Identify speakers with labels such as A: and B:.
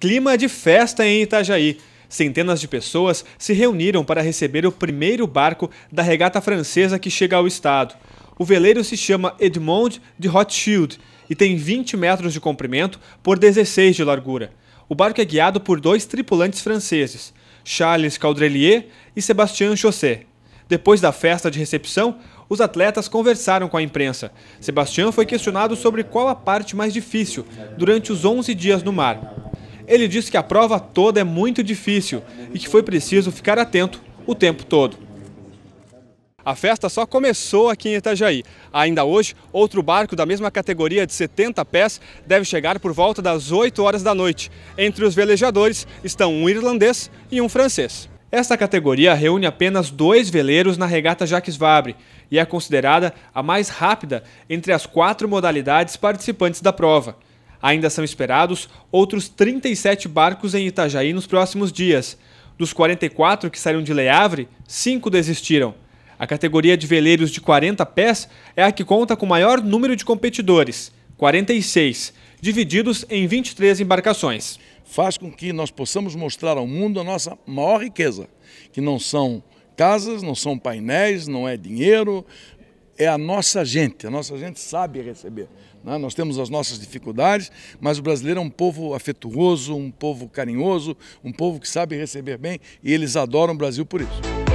A: Clima de festa em Itajaí. Centenas de pessoas se reuniram para receber o primeiro barco da regata francesa que chega ao estado. O veleiro se chama Edmond de Rothschild e tem 20 metros de comprimento por 16 de largura. O barco é guiado por dois tripulantes franceses, Charles Caudrelier e Sébastien Chausset. Depois da festa de recepção, os atletas conversaram com a imprensa. Sebastião foi questionado sobre qual a parte mais difícil durante os 11 dias no mar. Ele disse que a prova toda é muito difícil e que foi preciso ficar atento o tempo todo. A festa só começou aqui em Itajaí. Ainda hoje, outro barco da mesma categoria de 70 pés deve chegar por volta das 8 horas da noite. Entre os velejadores estão um irlandês e um francês. Esta categoria reúne apenas dois veleiros na regata Jacques Vabre e é considerada a mais rápida entre as quatro modalidades participantes da prova. Ainda são esperados outros 37 barcos em Itajaí nos próximos dias. Dos 44 que saíram de Leavre, 5 desistiram. A categoria de veleiros de 40 pés é a que conta com o maior
B: número de competidores, 46, divididos em 23 embarcações. Faz com que nós possamos mostrar ao mundo a nossa maior riqueza, que não são casas, não são painéis, não é dinheiro, é a nossa gente, a nossa gente sabe receber. Né? Nós temos as nossas dificuldades, mas o brasileiro é um povo afetuoso, um povo carinhoso, um povo que sabe receber bem e eles adoram o Brasil por isso.